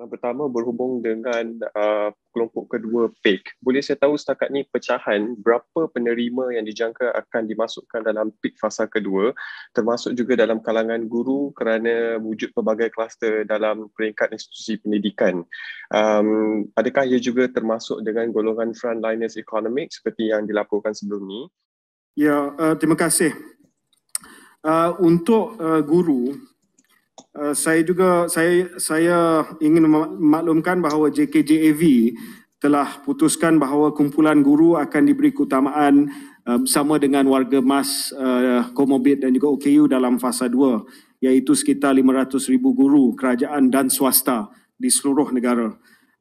soalan pertama berhubung dengan uh, kelompok kedua PIK. Boleh saya tahu setakat ni pecahan berapa penerima yang dijangka akan dimasukkan dalam PIK fasa kedua termasuk juga dalam kalangan guru kerana wujud pelbagai kluster dalam peringkat institusi pendidikan. Um, adakah ia juga termasuk dengan golongan frontliners ekonomik seperti yang dilaporkan sebelum ni? Ya, uh, terima kasih. Uh, untuk uh, guru, Eh, saya juga saya saya ingin maklumkan bahawa JKJAV telah putuskan bahawa kumpulan guru akan diberi keutamaan eh, bersama uh, dengan warga MAS, uh, eh, Komobit dan juga OKU dalam fasa 2 iaitu sekitar 500,000 guru kerajaan dan swasta di seluruh negara.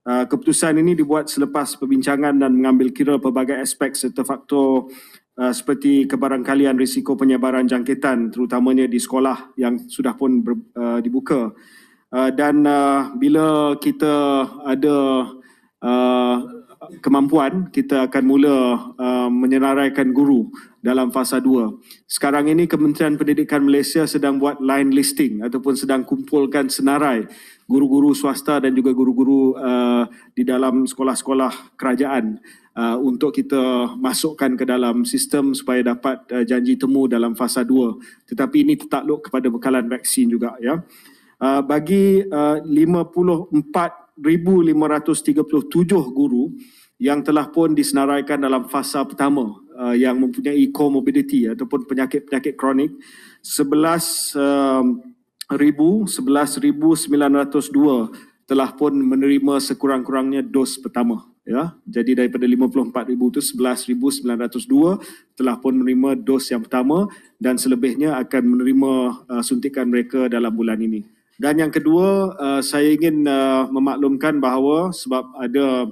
Uh, keputusan ini dibuat selepas perbincangan dan mengambil kira pelbagai aspek serta faktor uh, seperti kebarangkalian risiko penyebaran jangkitan terutamanya di sekolah yang sudah pun ber, uh, dibuka uh, dan uh, bila kita ada uh, kemampuan kita akan mula uh, menyenaraikan guru dalam fasa 2. Sekarang ini Kementerian Pendidikan Malaysia sedang buat line listing ataupun sedang kumpulkan senarai guru-guru swasta dan juga guru-guru uh, di dalam sekolah-sekolah kerajaan uh, untuk kita masukkan ke dalam sistem supaya dapat uh, janji temu dalam fasa 2. Tetapi ini tertakluk kepada bekalan vaksin juga ya. Uh, bagi uh, 54 1,537 guru yang telah pun disenaraikan dalam fasa pertama uh, yang mempunyai comorbidity ataupun penyakit-penyakit kronik 11000 11902 um, telah pun menerima sekurang-kurangnya dos pertama ya jadi daripada 54000 itu 11902 telah pun menerima dos yang pertama dan selebihnya akan menerima uh, suntikan mereka dalam bulan ini dan yang kedua, uh, saya ingin uh, memaklumkan bahawa sebab ada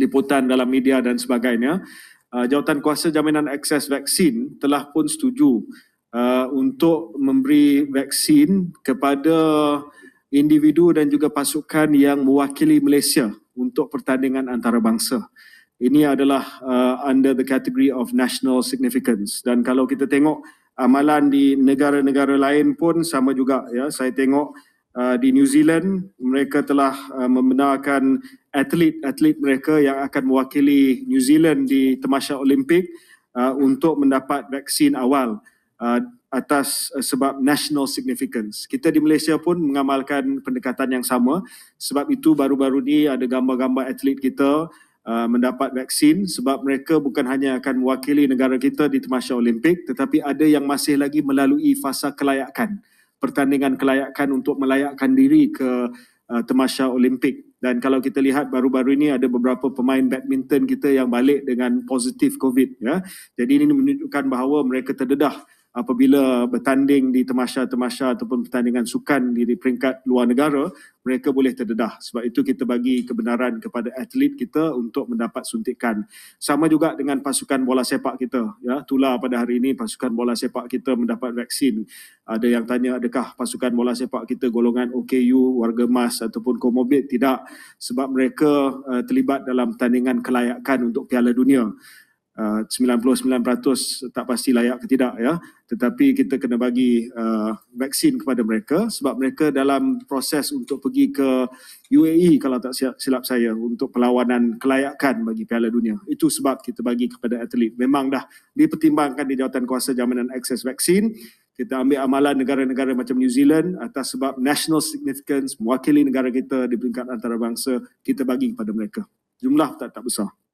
liputan dalam media dan sebagainya, uh, jawatan kuasa jaminan akses vaksin telah pun setuju uh, untuk memberi vaksin kepada individu dan juga pasukan yang mewakili Malaysia untuk pertandingan antarabangsa. Ini adalah uh, under the category of national significance dan kalau kita tengok amalan di negara-negara lain pun sama juga ya saya tengok Uh, di New Zealand mereka telah uh, membenarkan atlet-atlet mereka yang akan mewakili New Zealand di temasha Olimpik uh, untuk mendapat vaksin awal uh, atas uh, sebab national significance. Kita di Malaysia pun mengamalkan pendekatan yang sama. Sebab itu baru-baru ini ada gambar-gambar atlet kita uh, mendapat vaksin sebab mereka bukan hanya akan mewakili negara kita di temasha Olimpik tetapi ada yang masih lagi melalui fasa kelayakan pertandingan kelayakan untuk melayakkan diri ke uh, temasha Olimpik. Dan kalau kita lihat baru-baru ini ada beberapa pemain badminton kita yang balik dengan positif COVID. Ya. Jadi ini menunjukkan bahawa mereka terdedah apabila bertanding di temasha-temasha ataupun pertandingan sukan di, peringkat luar negara, mereka boleh terdedah. Sebab itu kita bagi kebenaran kepada atlet kita untuk mendapat suntikan. Sama juga dengan pasukan bola sepak kita. Ya, tular pada hari ini pasukan bola sepak kita mendapat vaksin. Ada yang tanya adakah pasukan bola sepak kita golongan OKU, warga emas ataupun komorbid? Tidak. Sebab mereka eh, terlibat dalam pertandingan kelayakan untuk Piala Dunia. 99% ah, tak pasti layak ke tidak ya tetapi kita kena bagi uh, vaksin kepada mereka sebab mereka dalam proses untuk pergi ke UAE kalau tak silap saya untuk perlawanan kelayakan bagi Piala Dunia itu sebab kita bagi kepada atlet memang dah dipertimbangkan di jawatan kuasa jaminan akses vaksin kita ambil amalan negara-negara macam New Zealand atas sebab national significance mewakili negara kita di peringkat antarabangsa kita bagi kepada mereka jumlah tak tak besar